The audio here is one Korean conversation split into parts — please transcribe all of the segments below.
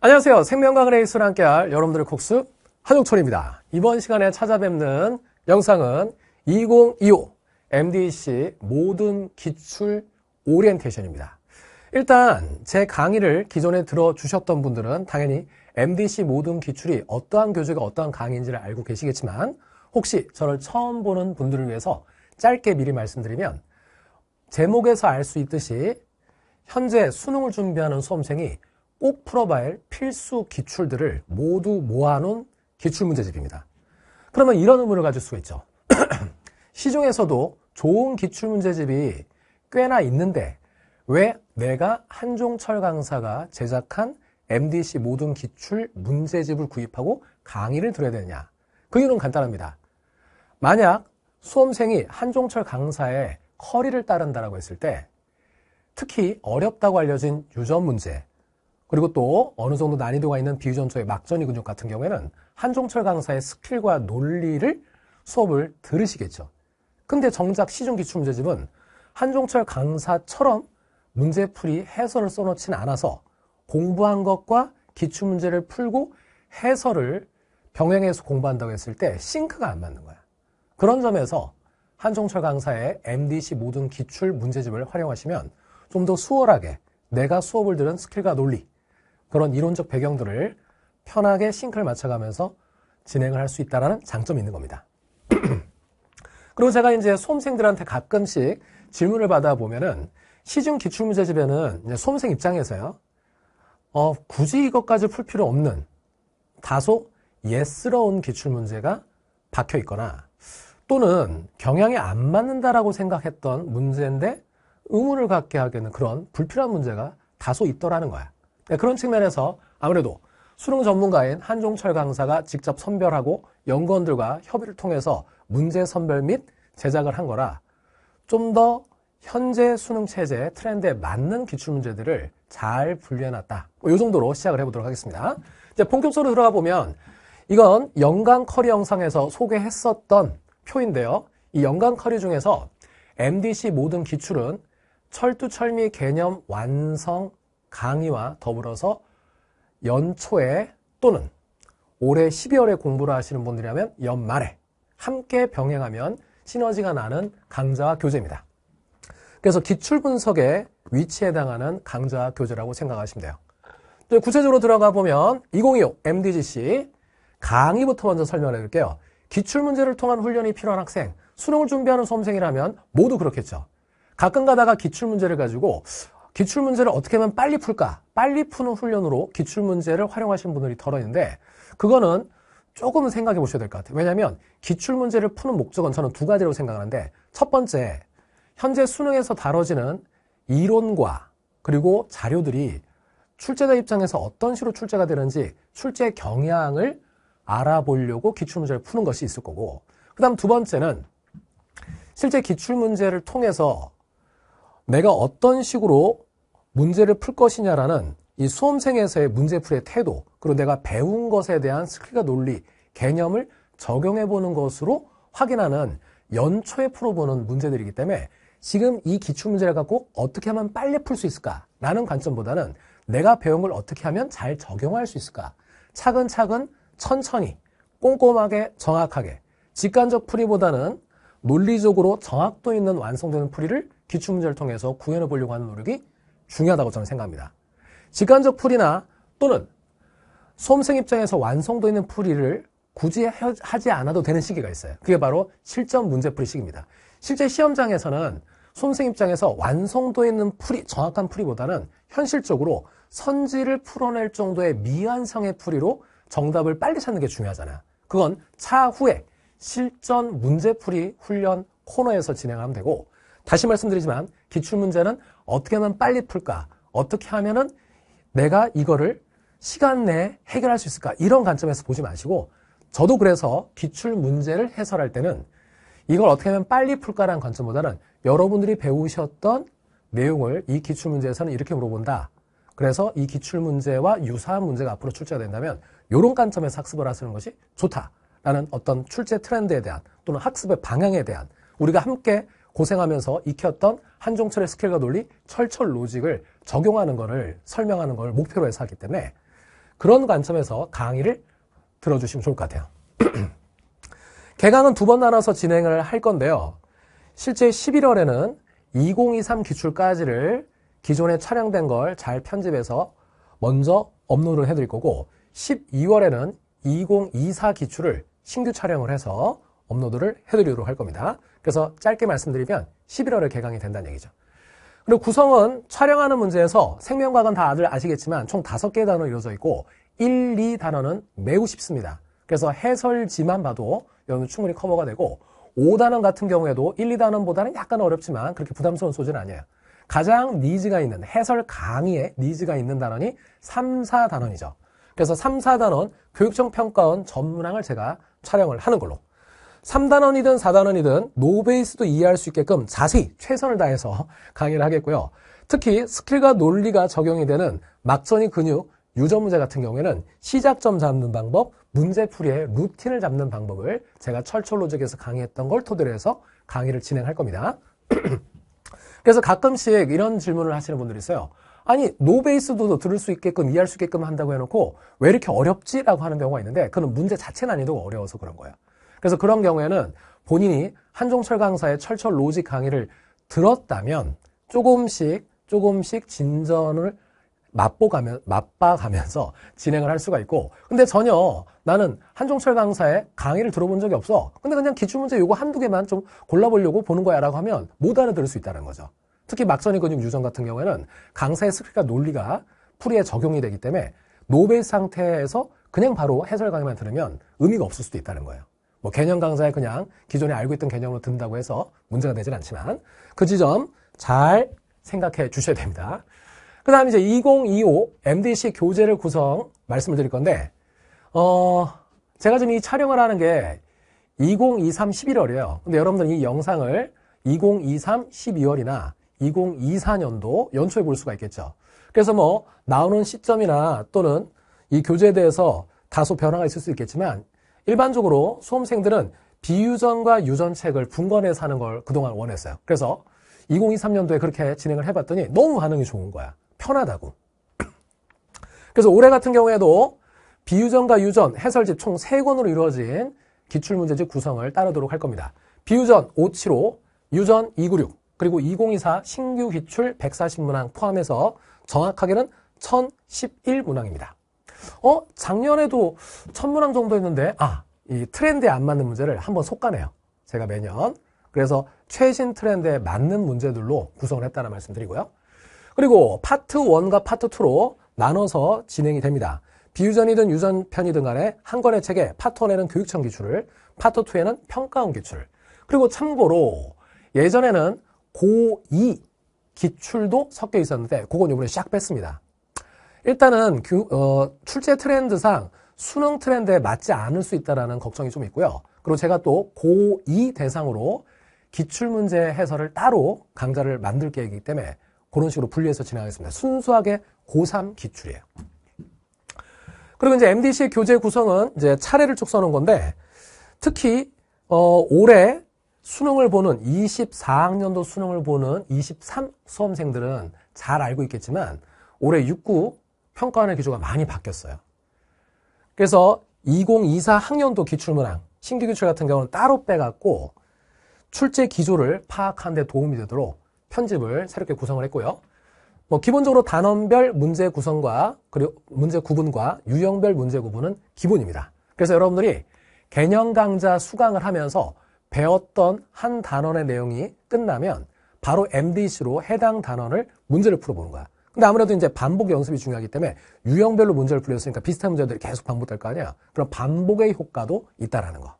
안녕하세요. 생명과 그레이스를 함께할 여러분들의 콕스 한용철입니다. 이번 시간에 찾아뵙는 영상은 2025 MDC 모든 기출 오리엔테이션입니다. 일단 제 강의를 기존에 들어주셨던 분들은 당연히 MDC 모든 기출이 어떠한 교재가 어떠한 강의인지를 알고 계시겠지만 혹시 저를 처음 보는 분들을 위해서 짧게 미리 말씀드리면 제목에서 알 수 있듯이 현재 수능을 준비하는 수험생이 꼭 풀어봐야 할 필수 기출들을 모두 모아놓은 기출문제집입니다. 그러면 이런 의문을 가질 수가 있죠. 시중에서도 좋은 기출문제집이 꽤나 있는데 왜 내가 한종철 강사가 제작한 MDC 모든 기출 문제집을 구입하고 강의를 들어야 되느냐. 그 이유는 간단합니다. 만약 수험생이 한종철 강사의 커리를 따른다라고 했을 때 특히 어렵다고 알려진 유전 문제, 그리고 또 어느 정도 난이도가 있는 비유전투의 막전이 근육 같은 경우에는 한종철 강사의 스킬과 논리를 수업을 들으시겠죠. 근데 정작 시중기출문제집은 한종철 강사처럼 문제풀이 해설을 써놓진 않아서 공부한 것과 기출문제를 풀고 해설을 병행해서 공부한다고 했을 때 싱크가 안 맞는 거야. 그런 점에서 한종철 강사의 MDC 모든 기출 문제집을 활용하시면 좀 더 수월하게 내가 수업을 들은 스킬과 논리, 그런 이론적 배경들을 편하게 싱크를 맞춰가면서 진행을 할 수 있다는 장점이 있는 겁니다. 그리고 제가 이제 수험생들한테 가끔씩 질문을 받아보면은 시중 기출문제집에는 수험생 입장에서요, 어, 굳이 이것까지 풀 필요 없는 다소 예스러운 기출문제가 박혀 있거나 또는 경향이안 맞는다라고 생각했던 문제인데 의문을 갖게 하게 하는 그런 불필요한 문제가 다소 있더라는 거야. 네, 그런 측면에서 아무래도 수능 전문가인 한종철 강사가 직접 선별하고 연구원들과 협의를 통해서 문제 선별 및 제작을 한 거라 좀 더 현재 수능 체제 트렌드에 맞는 기출문제들을 잘 분류해놨다. 이 뭐 정도로 시작을 해보도록 하겠습니다. 이제 본격적으로 들어가 보면 이건 연간 커리 영상에서 소개했었던 표인데요. 이 연간 커리 중에서 MDC 모든 기출은 철두철미 개념 완성 강의와 더불어서 연초에 또는 올해 12월에 공부를 하시는 분들이라면 연말에 함께 병행하면 시너지가 나는 강좌와 교재입니다. 그래서 기출분석의 위치에 해당하는 강좌와 교재라고 생각하시면 돼요. 또 구체적으로 들어가 보면 2025 MDGC 강의부터 먼저 설명해 드릴게요. 기출문제를 통한 훈련이 필요한 학생, 수능을 준비하는 수험생이라면 모두 그렇겠죠. 가끔 가다가 기출문제를 가지고 기출문제를 어떻게 하면 빨리 풀까? 빨리 푸는 훈련으로 기출문제를 활용하시는 분들이 덜어 있는데 그거는 조금 생각해 보셔야 될 것 같아요. 왜냐하면 기출문제를 푸는 목적은 저는 두 가지로 생각하는데 첫 번째, 현재 수능에서 다뤄지는 이론과 그리고 자료들이 출제자 입장에서 어떤 식으로 출제가 되는지 출제 경향을 알아보려고 기출문제를 푸는 것이 있을 거고 그 다음 두 번째는 실제 기출문제를 통해서 내가 어떤 식으로 문제를 풀 것이냐라는 이 수험생에서의 문제풀이의 태도, 그리고 내가 배운 것에 대한 스킬과 논리, 개념을 적용해 보는 것으로 확인하는 연초에 풀어보는 문제들이기 때문에 지금 이 기출문제를 갖고 어떻게 하면 빨리 풀 수 있을까라는 관점보다는 내가 배운 걸 어떻게 하면 잘 적용할 수 있을까 차근차근 천천히 꼼꼼하게 정확하게 직관적 풀이보다는 논리적으로 정확도 있는 완성되는 풀이를 기출문제를 통해서 구현해 보려고 하는 노력이 중요하다고 저는 생각합니다. 직관적 풀이나 또는 수험생 입장에서 완성도 있는 풀이를 굳이 하지 않아도 되는 시기가 있어요. 그게 바로 실전 문제풀이 시기입니다. 실제 시험장에서는 수험생 입장에서 완성도 있는 풀이, 정확한 풀이보다는 현실적으로 선지를 풀어낼 정도의 미완성의 풀이로 정답을 빨리 찾는 게 중요하잖아. 요 그건 차후에 실전 문제풀이 훈련 코너에서 진행하면 되고 다시 말씀드리지만 기출문제는 어떻게 하면 빨리 풀까? 어떻게 하면은 내가 이거를 시간 내에 해결할 수 있을까? 이런 관점에서 보지 마시고 저도 그래서 기출문제를 해설할 때는 이걸 어떻게 하면 빨리 풀까라는 관점보다는 여러분들이 배우셨던 내용을 이 기출문제에서는 이렇게 물어본다. 그래서 이 기출문제와 유사한 문제가 앞으로 출제가 된다면 이런 관점에서 학습을 하시는 것이 좋다라는 어떤 출제 트렌드에 대한 또는 학습의 방향에 대한 우리가 함께 고생하면서 익혔던 한종철의 스킬과 논리, 철철 로직을 적용하는 것을 설명하는 걸 목표로 해서 하기 때문에 그런 관점에서 강의를 들어주시면 좋을 것 같아요. 개강은 두 번 나눠서 진행을 할 건데요. 실제 11월에는 2023 기출까지를 기존에 촬영된 걸 잘 편집해서 먼저 업로드를 해드릴 거고 12월에는 2024 기출을 신규 촬영을 해서 업로드를 해드리도록 할 겁니다. 그래서 짧게 말씀드리면 11월에 개강이 된다는 얘기죠. 그리고 구성은 촬영하는 문제에서 생명과학은 다 다들 아시겠지만 총 5개의 단어로 이루어져 있고 1, 2단어는 매우 쉽습니다. 그래서 해설지만 봐도 여러분 충분히 커버가 되고 5단원 같은 경우에도 1, 2단원보다는 약간 어렵지만 그렇게 부담스러운 소재는 아니에요. 가장 니즈가 있는 해설 강의에 니즈가 있는 단원이 3, 4단원이죠. 그래서 3, 4단원 교육청 평가원 전문항을 제가 촬영을 하는 걸로 3단원이든 4단원이든 노베이스도 이해할 수 있게끔 자세히 최선을 다해서 강의를 하겠고요. 특히 스킬과 논리가 적용이 되는 막전이 근육, 유전 문제 같은 경우에는 시작점 잡는 방법, 문제풀이의 루틴을 잡는 방법을 제가 철철로직에서 강의했던 걸 토대로 해서 강의를 진행할 겁니다. 그래서 가끔씩 이런 질문을 하시는 분들이 있어요. 아니 노베이스도 들을 수 있게끔 이해할 수 있게끔 한다고 해놓고 왜 이렇게 어렵지? 라고 하는 경우가 있는데 그건 문제 자체 난이도가 어려워서 그런 거예요. 그래서 그런 경우에는 본인이 한종철 강사의 철철 로직 강의를 들었다면 조금씩 조금씩 진전을 맛보가면 맛봐가면서 진행을 할 수가 있고 근데 전혀 나는 한종철 강사의 강의를 들어본 적이 없어 근데 그냥 기출문제 요거 한두 개만 좀 골라보려고 보는 거야 라고 하면 못 알아들을 수 있다는 거죠 특히 막선이 근육 유전 같은 경우에는 강사의 스킬과 논리가 풀이에 적용이 되기 때문에 노벨 상태에서 그냥 바로 해설 강의만 들으면 의미가 없을 수도 있다는 거예요 뭐 개념 강사에 그냥 기존에 알고 있던 개념으로 든다고 해서 문제가 되진 않지만 그 지점 잘 생각해 주셔야 됩니다. 그 다음 에 이제 2025 MDC 교재를 구성 말씀을 드릴 건데 어 제가 지금 이 촬영을 하는 게 2023 11월이에요. 근데 여러분들 이 영상을 2023 12월이나 2024년도 연초에 볼 수가 있겠죠. 그래서 뭐 나오는 시점이나 또는 이 교재에 대해서 다소 변화가 있을 수 있겠지만 일반적으로 수험생들은 비유전과 유전책을 분권해서 하는 걸 그동안 원했어요. 그래서 2023년도에 그렇게 진행을 해봤더니 너무 반응이 좋은 거야. 편하다고. 그래서 올해 같은 경우에도 비유전과 유전, 해설집 총 3권으로 이루어진 기출문제집 구성을 따르도록 할 겁니다. 비유전 575, 유전 296, 그리고 2024 신규 기출 140문항 포함해서 정확하게는 1011문항입니다. 어 작년에도 천문항 정도 했는데 아이 트렌드에 안 맞는 문제를 한번 속가내요. 제가 매년 그래서 최신 트렌드에 맞는 문제들로 구성을 했다는 말씀드리고요. 그리고 파트 1과 파트 2로 나눠서 진행이 됩니다. 비유전이든 유전편이든 간에 한 권의 책에 파트 1에는 교육청 기출을, 파트 2에는 평가원 기출 그리고 참고로 예전에는 고2 기출도 섞여 있었는데 그건 이번에 싹 뺐습니다. 일단은 교, 어, 출제 트렌드상 수능 트렌드에 맞지 않을 수 있다는 걱정이 좀 있고요. 그리고 제가 또 고2 대상으로 기출문제 해설을 따로 강좌를 만들 계획이기 때문에 그런 식으로 분리해서 진행하겠습니다. 순수하게 고3 기출이에요. 그리고 이제 MDC 교재 구성은 이제 차례를 쭉 써놓은 건데 특히 어, 올해 수능을 보는 24학년도 수능을 보는 23 수험생들은 잘 알고 있겠지만 올해 6구 평가하는 기조가 많이 바뀌었어요. 그래서 2024 학년도 기출문항, 신규 기출 같은 경우는 따로 빼갖고 출제 기조를 파악하는 데 도움이 되도록 편집을 새롭게 구성을 했고요. 뭐 기본적으로 단원별 문제 구성과 그리고 문제 구분과 유형별 문제 구분은 기본입니다. 그래서 여러분들이 개념 강좌 수강을 하면서 배웠던 한 단원의 내용이 끝나면 바로 MDC로 해당 단원을 문제를 풀어보는 거야. 근데 아무래도 이제 반복 연습이 중요하기 때문에 유형별로 문제를 풀렸으니까 비슷한 문제들이 계속 반복될 거 아니야. 그럼 반복의 효과도 있다라는 거.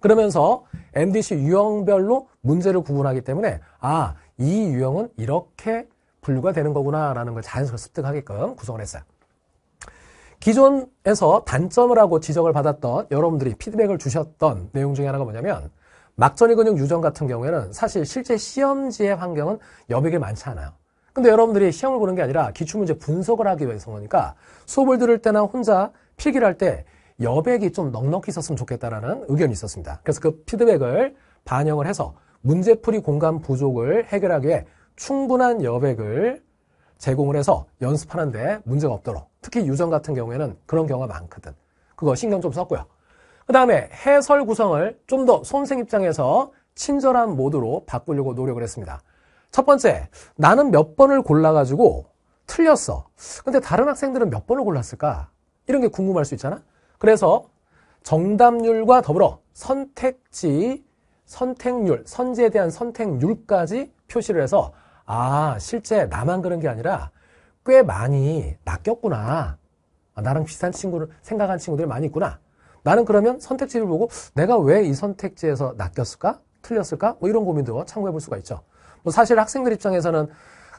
그러면서 MDC 유형별로 문제를 구분하기 때문에 아, 이 유형은 이렇게 분류가 되는 거구나라는 걸 자연스럽게 습득하게끔 구성을 했어요. 기존에서 단점을 하고 지적을 받았던 여러분들이 피드백을 주셨던 내용 중에 하나가 뭐냐면 막전이 근육 유전 같은 경우에는 사실 실제 시험지의 환경은 여백이 많지 않아요. 근데 여러분들이 시험을 보는 게 아니라 기출문제 분석을 하기 위해서 오니까 수업을 들을 때나 혼자 필기를 할 때 여백이 좀 넉넉히 있었으면 좋겠다라는 의견이 있었습니다. 그래서 그 피드백을 반영을 해서 문제풀이 공간 부족을 해결하기 위해 충분한 여백을 제공을 해서 연습하는데 문제가 없도록 특히 유전 같은 경우에는 그런 경우가 많거든. 그거 신경 좀 썼고요. 그 다음에 해설 구성을 좀더수생 입장에서 친절한 모드로 바꾸려고 노력을 했습니다. 첫 번째, 나는 몇 번을 골라가지고 틀렸어. 근데 다른 학생들은 몇 번을 골랐을까? 이런 게 궁금할 수 있잖아. 그래서 정답률과 더불어 선택지, 선택률, 선지에 대한 선택률까지 표시를 해서 아, 실제 나만 그런 게 아니라 꽤 많이 낚였구나. 아, 나랑 비슷한 친구를 생각한 친구들이 많이 있구나. 나는 그러면 선택지를 보고 내가 왜 이 선택지에서 낚였을까? 틀렸을까? 뭐 이런 고민도 참고해 볼 수가 있죠. 뭐 사실 학생들 입장에서는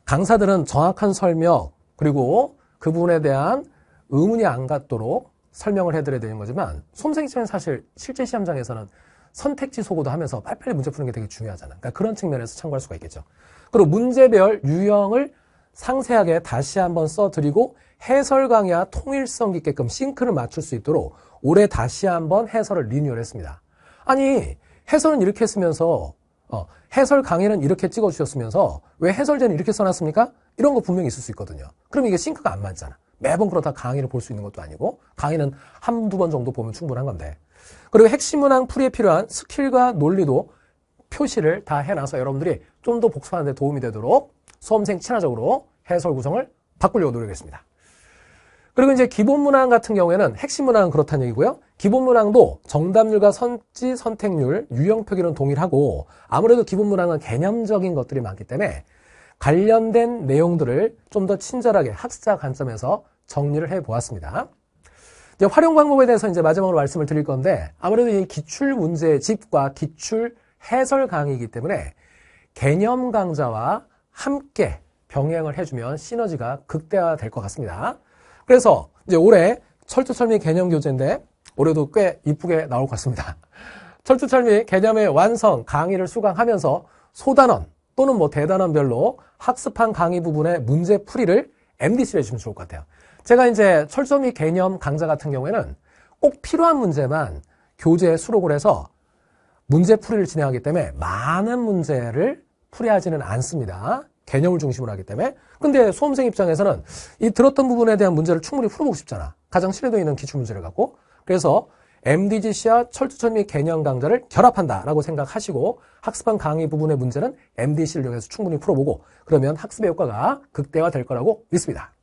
강사들은 정확한 설명 그리고 그 부분에 대한 의문이 안 갖도록 설명을 해드려야 되는 거지만 수생 입장에 사실 실제 시험장에서는 선택지 소고도 하면서 빨리빨리 문제 푸는 게 되게 중요하잖아요. 그러니까 그런 측면에서 참고할 수가 있겠죠. 그리고 문제별 유형을 상세하게 다시 한번 써드리고 해설 강의와 통일성 있게끔 싱크를 맞출 수 있도록 올해 다시 한번 해설을 리뉴얼했습니다. 아니 해설은 이렇게 쓰면서 어, 해설 강의는 이렇게 찍어주셨으면서 왜 해설제는 이렇게 써놨습니까? 이런 거 분명히 있을 수 있거든요. 그럼 이게 싱크가 안 맞잖아. 매번 그러다 강의를 볼 수 있는 것도 아니고 강의는 한두 번 정도 보면 충분한 건데 그리고 핵심 문항 풀이에 필요한 스킬과 논리도 표시를 다 해놔서 여러분들이 좀 더 복습하는 데 도움이 되도록 수험생 친화적으로 해설 구성을 바꾸려고 노력했습니다. 그리고 이제 기본 문항 같은 경우에는 핵심 문항은 그렇다는 얘기고요. 기본 문항도 정답률과 선지 선택률, 유형 표기는 동일하고 아무래도 기본 문항은 개념적인 것들이 많기 때문에 관련된 내용들을 좀 더 친절하게 학습자 관점에서 정리를 해 보았습니다. 이제 활용 방법에 대해서 이제 마지막으로 말씀을 드릴 건데 아무래도 이 기출 문제 집과 기출 해설 강의이기 때문에 개념 강좌와 함께 병행을 해주면 시너지가 극대화될 것 같습니다. 그래서 이제 올해 철두철미 개념 교재인데 올해도 꽤 이쁘게 나올 것 같습니다. 철두철미 개념의 완성 강의를 수강하면서 소단원 또는 뭐 대단원별로 학습한 강의 부분의 문제 풀이를 m d c 로 해주면 좋을 것 같아요. 제가 이제 철두철미 개념 강좌 같은 경우에는 꼭 필요한 문제만 교재에 수록을 해서 문제 풀이를 진행하기 때문에 많은 문제를 풀이하지는 않습니다. 개념을 중심으로 하기 때문에 근데 수험생 입장에서는 이 들었던 부분에 대한 문제를 충분히 풀어보고 싶잖아 가장 신뢰도 있는 기출 문제를 갖고 그래서 MDGC와 철두철미 개념 강좌를 결합한다라고 생각하시고 학습한 강의 부분의 문제는 MDC를 이용해서 충분히 풀어보고 그러면 학습의 효과가 극대화될 거라고 믿습니다.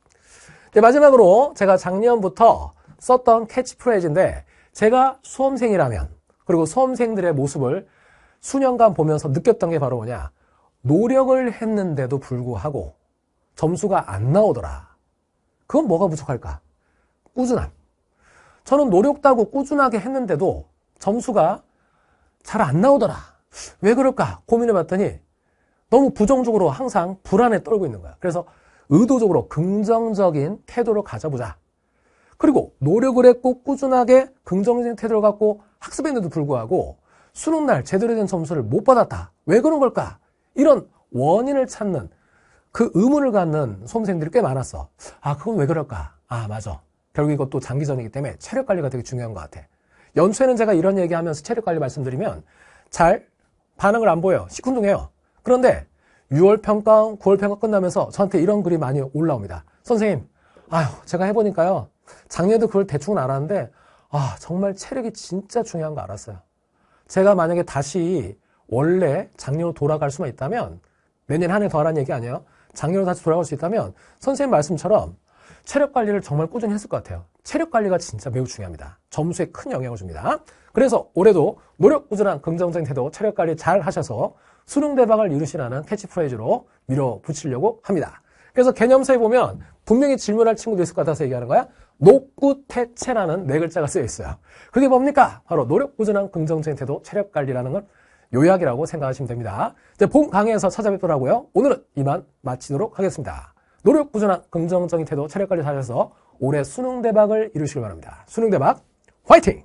네, 마지막으로 제가 작년부터 썼던 캐치프레이즈인데 제가 수험생이라면 그리고 수험생들의 모습을 수년간 보면서 느꼈던 게 바로 뭐냐 노력을 했는데도 불구하고 점수가 안 나오더라. 그건 뭐가 부족할까? 꾸준함. 저는 노력따고 꾸준하게 했는데도 점수가 잘 안 나오더라. 왜 그럴까? 고민해 봤더니 너무 부정적으로 항상 불안에 떨고 있는 거야. 그래서 의도적으로 긍정적인 태도를 가져보자. 그리고 노력을 했고 꾸준하게 긍정적인 태도를 갖고 학습했는데도 불구하고 수능날 제대로 된 점수를 못 받았다. 왜 그런 걸까? 이런 원인을 찾는 그 의문을 갖는 수험생들이 꽤 많았어. 아, 그건 왜 그럴까? 아, 맞아. 결국 이것도 장기전이기 때문에 체력 관리가 되게 중요한 것 같아. 연초에는 제가 이런 얘기 하면서 체력 관리 말씀드리면 잘 반응을 안 보여요. 시큰둥해요. 그런데 6월 평가, 9월 평가 끝나면서 저한테 이런 글이 많이 올라옵니다. 선생님, 아휴 제가 해보니까요. 작년에도 그걸 대충은 알았는데, 아, 정말 체력이 진짜 중요한 거 알았어요. 제가 만약에 다시 원래 작년으로 돌아갈 수만 있다면 내년 한 해 더 하라는 얘기 아니에요. 작년으로 다시 돌아갈 수 있다면 선생님 말씀처럼 체력 관리를 정말 꾸준히 했을 것 같아요. 체력 관리가 진짜 매우 중요합니다. 점수에 큰 영향을 줍니다. 그래서 올해도 노력 꾸준한 긍정적인 태도, 체력 관리 잘 하셔서 수능 대박을 이루시라는 캐치프레이즈로 밀어붙이려고 합니다. 그래서 개념서에 보면 분명히 질문할 친구도 있을 것 같아서 얘기하는 거야. 녹구태체라는 네 글자가 쓰여 있어요. 그게 뭡니까? 바로 노력 꾸준한 긍정적인 태도, 체력 관리라는 걸 요약이라고 생각하시면 됩니다. 이제 봄 강의에서 찾아뵙더라고요. 오늘은 이만 마치도록 하겠습니다. 노력 꾸준한 긍정적인 태도 체력 관리 하셔서 올해 수능 대박을 이루시길 바랍니다. 수능 대박 화이팅!